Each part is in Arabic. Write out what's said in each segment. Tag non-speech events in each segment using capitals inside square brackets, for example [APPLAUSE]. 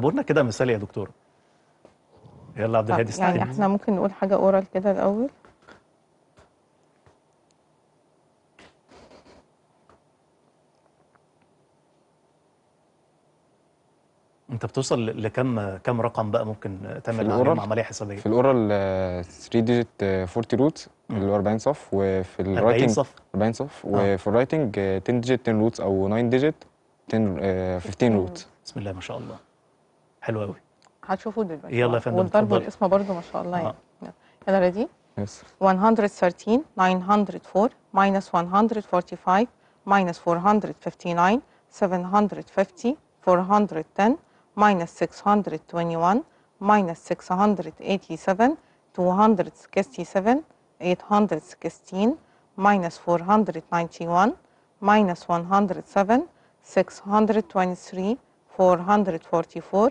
قلنا كده مثال يا دكتور يلا عبد الهادي استنى يعني احنا ممكن نقول حاجه اورال كده الاول انت بتوصل لكم كم رقم بقى ممكن تعمل عليهم عمليه حسابيه في الاورال 3 ديجيت 40 روت اللي هو 40 صف وفي الرايتنج 40 صف 40 صف آه. وفي الرايتنج 10 ديجيت 10 روتس او 9 ديجيت 10 15 روت بسم الله ما شاء الله حلو قوي هتشوفوا دلوقتي يلا يا فندم والضرب والقسمه برضه ما شاء الله يعني آه. يلا ريدي يس 113 904 minus 145 minus 459 750 410 minus 621 minus 687 267 816 minus 491 minus 107 623 444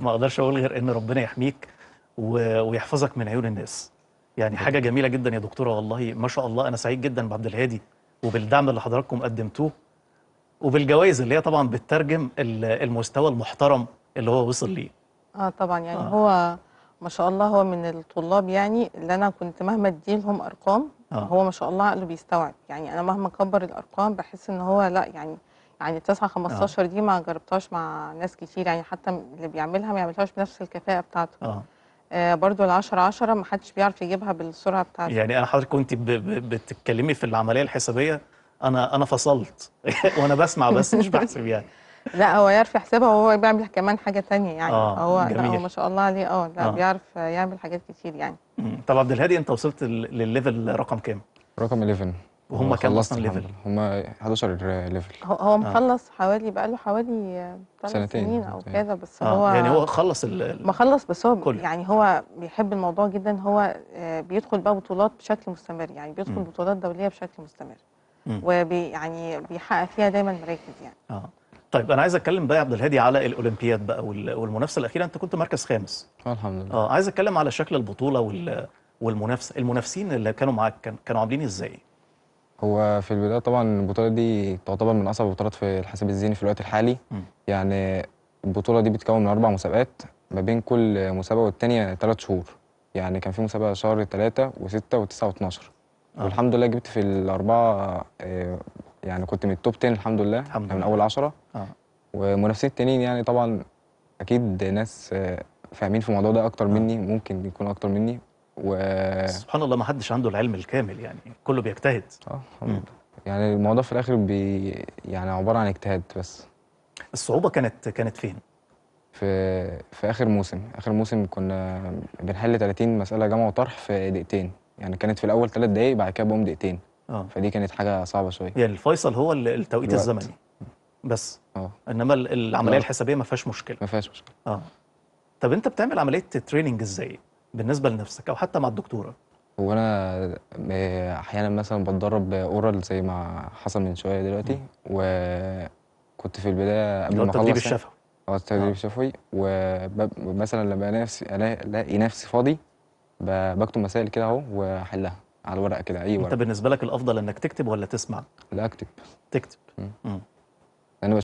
ما اقدرش اقول غير ان ربنا يحميك ويحفظك من عيون الناس يعني حاجه جميله جدا يا دكتوره والله ما شاء الله انا سعيد جدا بعبد الهادي وبالدعم اللي حضراتكم قدمتوه وبالجوائز اللي هي طبعا بتترجم المستوى المحترم اللي هو وصل ليه اه طبعا يعني آه. هو ما شاء الله هو من الطلاب يعني اللي انا كنت مهما ادي لهم ارقام آه. هو ما شاء الله عقله بيستوعب يعني انا مهما كبر الارقام بحس ان هو لا يعني يعني 9 15 آه. دي ما جربتهاش مع ناس كتير يعني حتى اللي بيعملها ما يعملهاش بنفس الكفاءه بتاعته اه آه برضو ال 10 10 ما حدش بيعرف يجيبها بالسرعه بتاعته يعني انا حضرتك كنت بتتكلمي في العمليه الحسابيه انا انا فصلت [LAUGHS] وانا بسمع بس مش بحسب يعني [LAUGHS] لا هو يعرف يحسبها وهو بيعمل كمان حاجه ثانيه يعني آه هو جميل. لا هو ما شاء الله عليه اه لا آه. بيعرف يعمل حاجات كتير يعني طب عبد الهادي انت وصلت للليفل رقم كام؟ رقم 11 وهم كام اصلا ليفل؟ هم 11 ليفل هو آه. مخلص آه. حوالي بقى له حوالي سنتين سنين او كذا بس آه. هو يعني هو خلص ما خلص بس هو كل. يعني هو بيحب الموضوع جدا هو آه، بيدخل بقى بطولات بشكل مستمر يعني بيدخل م. بطولات دوليه بشكل مستمر وبي يعني بيحقق فيها دايما مراكز يعني اه طيب انا عايز اتكلم بقى يا عبد الهادي على الاولمبياد بقى والمنافسه الاخيره انت كنت مركز خامس الحمد لله اه عايز اتكلم على شكل البطوله والمنافسه المنافسين اللي كانوا معاك كانوا عاملين ازاي؟ هو في البدايه طبعا البطوله دي تعتبر من اصعب البطولات في الحساب الذهني في الوقت الحالي م. يعني البطوله دي بتتكون من اربع مسابقات ما بين كل مسابقه والثانيه ثلاث شهور يعني كان في مسابقه شهر ثلاثه وسته وتسعه واتناشر آه. والحمد لله جبت في الاربعه آه، يعني كنت من التوب 10 الحمد لله الحمد لله من اول 10 آه. ومنافسين التانيين يعني طبعا اكيد ناس آه، فاهمين في الموضوع ده اكتر آه. مني ممكن يكون اكتر مني و سبحان الله ما حدش عنده العلم الكامل يعني كله بيجتهد اه يعني الموضوع في الاخر بي يعني عباره عن اجتهاد بس الصعوبه كانت كانت فين في في اخر موسم اخر موسم كنا بنحل 30 مساله جمع وطرح في دقيقتين يعني كانت في الاول ثلاث دقائق بعد كده بقوم دقيقتين اه فدي كانت حاجه صعبه شويه يعني الفيصل هو التوقيت الوقت. الزمني بس اه انما العمليه الحسابيه ما فيهاش مشكله ما فيهاش مشكله اه طب انت بتعمل عمليه تريننج ازاي بالنسبه لنفسك او حتى مع الدكتوره هو انا آه، احيانا مثلا بتدرب اورال زي ما حصل من شويه دلوقتي وكنت في البدايه قبل ما اخلص التدريب يعني. الشفوي اه التدريب آه. الشفوي ومثلا لما نفسي الاقي نفسي فاضي بكتب مسائل كده اهو واحلها على الورقه كده اي ورقه انت بالنسبه لك الافضل انك تكتب ولا تسمع؟ لا اكتب تكتب